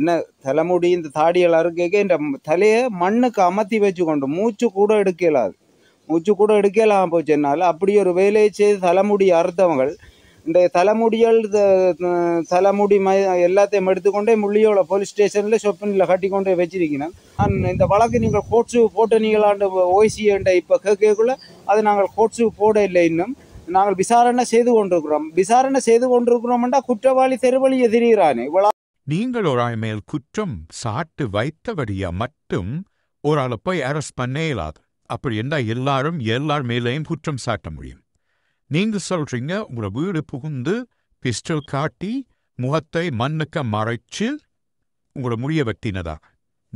என்ன தலைமுடி இந்த தாடியெல்லாம் இருக்கேக்க இந்த தலையை மண்ணுக்கு அமர்த்தி வச்சுக்கொண்டு மூச்சு கூட எடுக்கலாது மூச்சு கூட எடுக்கலாம் போச்சுனால அப்படி ஒரு வேலையை செய்து தலைமுடி அறுத்தவங்கள் இந்த தலைமுடிகள் தலைமுடி ம எல்லாத்தையும் எடுத்துக்கொண்டே முள்ளியோட போலீஸ் ஸ்டேஷனில் ஷொப்பனில் கட்டிக்கொண்டே கொண்டே வச்சிருக்கிறேன் இந்த வழக்கு நீங்கள் கோட்ஸு போட்டு நீங்களாண்டு என்ற இப்போ கேட்கக்குள்ள அது நாங்கள் கோட்ஸு போட இல்லை இன்னும் நாங்கள் விசாரணை செய்து கொண்டிருக்கிறோம் விசாரணை செய்து கொண்டிருக்கிறோம்ன்றா குற்றவாளி தெருவழியை திரிகிறானே இவ்வளோ நீங்கள் ஆள் மேல் குற்றம் சாட்டு வைத்தபடியா மட்டும் ஒரு ஆளை போய் அரெஸ்ட் பண்ணே இல்லாது அப்படி இருந்தால் எல்லாரும் எல்லார் மேலேயும் குற்றம் சாட்ட முடியும் நீங்க சொல்றீங்க உங்களை வீடு புகுந்து பிஸ்டல் காட்டி முகத்தை மண்ணுக்க மறைச்சு உங்களோட முடிய வெட்டினதா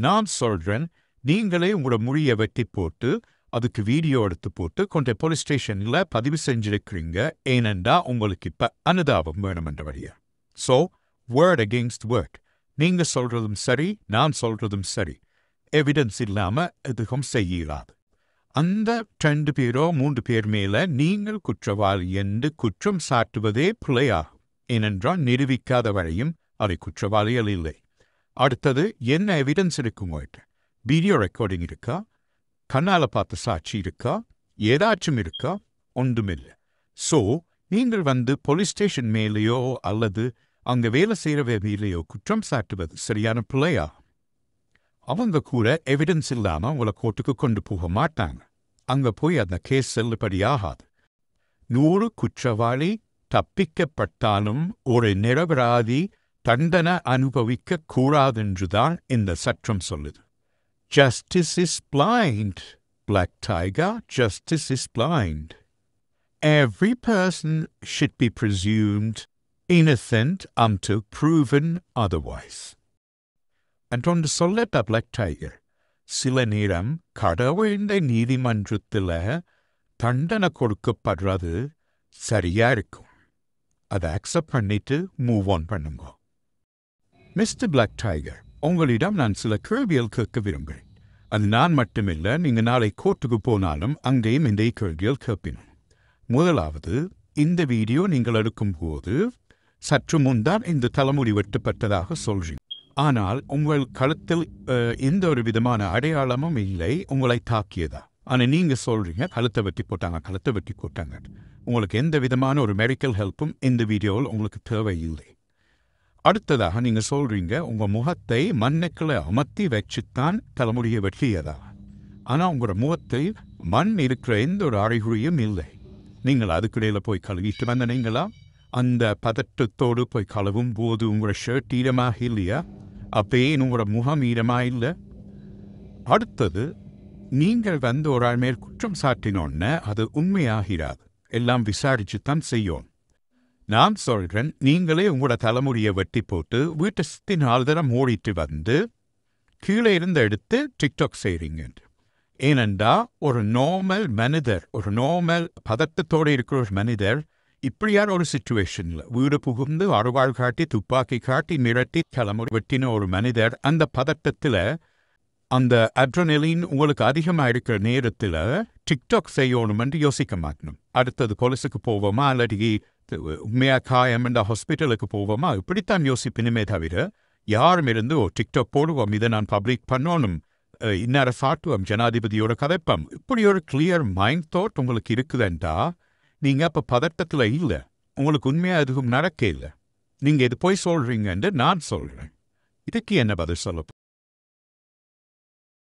நான் சொல்றேன் நீங்களே உங்களோட முடிய வெட்டி போட்டு அதுக்கு வீடியோ எடுத்து போட்டு கொஞ்சம் போலீஸ் ஸ்டேஷனில் பதிவு செஞ்சிருக்கிறீங்க ஏனென்றா உங்களுக்கு இப்போ அனுதாபம் என்ற வழியா ஸோ வேர்ட் அகெயின்ஸ்ட் வேர்ட் நீங்க சொல்றதும் சரி நான் சொல்றதும் சரி எவிடன்ஸ் இல்லாம எதுவும் செய்யலாது அந்த ரெண்டு பேரோ மூன்று பேர் மேல நீங்கள் குற்றவாளி என்று குற்றம் சாட்டுவதே பிழையாகும் ஏனென்றால் நிரூபிக்காத வரையும் அவை குற்றவாளிகள் இல்லை அடுத்தது என்ன எவிடன்ஸ் இருக்குங்கோட்டு வீடியோ ரெக்கார்டிங் இருக்கா கண்ணால் பார்த்த சாட்சி இருக்கா ஏதாச்சும் இருக்கா ஒன்றுமில்லை ஸோ நீங்கள் வந்து போலீஸ் ஸ்டேஷன் மேலேயோ அல்லது அங்க வேலை செய்யறவே இல்லையோ குற்றம் சாட்டுவது சரியான பிள்ளையா அவங்க கூட எவிடன்ஸ் இல்லாம உங்களை கோர்ட்டுக்கு கொண்டு போக மாட்டாங்க அங்க போய் அந்த கேஸ் செல்லுபடியாகாது நூறு குற்றவாளி தப்பிக்கப்பட்டாலும் ஒரு நிரபராதி தண்டனை அனுபவிக்க கூடாதென்றுதான் இந்த சட்டம் சொல்லுது justice is blind black tiger justice is blind Every person should be presumed innocent until proven otherwise. அன்றொன்று சொல்லட்டப்ளக்டைகள் சில நேரம் கடவுழ்ந்த நீதிமன்றத்தில் தண்டனை கொடுக்கப்படுறது சரியா இருக்கும் அதை அக்செப்ட் பண்ணிட்டு மூவ் ஆன் பண்ணுங்க மிஸ்டர் பிளாக் டைகர் உங்களிடம் நான் சில கேள்விகள் கேட்க விரும்புகிறேன் அது நான் மட்டுமில்லை நீங்கள் நாளை கோர்ட்டுக்கு போனாலும் அங்கேயும் இந்த கேள்விகள் கேட்பினோம் முதலாவது இந்த வீடியோ நீங்கள் எடுக்கும்போது சற்று முன்தான் இந்த தலைமுடி வெட்டப்பட்டதாக சொல்றீங்க ஆனால் உங்கள் கழுத்தில் எந்த ஒரு விதமான அடையாளமும் இல்லை உங்களை தாக்கியதா ஆனால் நீங்க சொல்றீங்க கழுத்தை வெட்டி போட்டாங்க கழுத்தை வெட்டி போட்டாங்க உங்களுக்கு எந்த விதமான ஒரு மெடிக்கல் ஹெல்ப்பும் இந்த வீடியோவில் உங்களுக்கு தேவையில்லை அடுத்ததாக நீங்க சொல்றீங்க உங்க முகத்தை மண்ணுக்களை அமர்த்தி வச்சுத்தான் தலைமுடியை வெட்டியதா ஆனால் உங்களோட முகத்தை மண் இருக்கிற எந்த ஒரு அறிகுறியும் இல்லை நீங்கள் அதுக்கிடையில் போய் கழுவிட்டு நீங்களா அந்த பதற்றத்தோடு போய் கழுவும் போது உங்களோட ஷர்ட் ஈரமாக இல்லையா அப்பயே உங்களோட முகம் ஈரமாக இல்லை அடுத்தது நீங்கள் வந்து ஒரு ஆள் மேல் குற்றம் சாட்டினோன்ன அது உண்மையாகிறாது எல்லாம் விசாரிச்சு தான் செய்யும் நான் சொல்கிறேன் நீங்களே உங்களோட தலைமுறையை வெட்டி போட்டு வீட்டை சுற்றி நாலு தரம் ஓடிட்டு வந்து கீழே இருந்து எடுத்து டிக்டாக் செய்கிறீங்க ஏனென்றா ஒரு நார்மல் மனிதர் ஒரு நார்மல் பதட்டத்தோடு இருக்கிற ஒரு மனிதர் இப்படியான ஒரு சுச்சுவேஷன்ல வீடு புகுந்து அறுவாள் காட்டி துப்பாக்கி காட்டி மிரட்டி கிளம்பி வெட்டின ஒரு மனிதர் அந்த பதட்டத்தில் அந்த அட்ரனலின் உங்களுக்கு அதிகமாக இருக்கிற நேரத்தில் டிக்டாக் செய்யணுமென்று யோசிக்க மாட்டணும் அடுத்தது கொலுசுக்கு போவோமா அல்லடி உண்மையாக காயம் என்ற ஹாஸ்பிட்டலுக்கு போவோமா இப்படித்தான் யோசிப்பினுமே தவிர யாரும் இருந்து ஓ டிக்டாக் போடுவோம் இதை நான் பப்ளிக் பண்ணணும் இன்னார சாட்டுவோம் ஜனாதிபதியோட கதைப்பம் இப்படி ஒரு கிளியர் மைண்ட் தாட் உங்களுக்கு இருக்குதுன்றா நீங்க அப்ப பதட்டத்துல இல்ல உங்களுக்கு உண்மையா எதுவும் நடக்க இல்லை நீங்க இது போய் சொல்றீங்கன்னு நான் சொல்றேன் இதுக்கு என்ன பதில் சொல்ல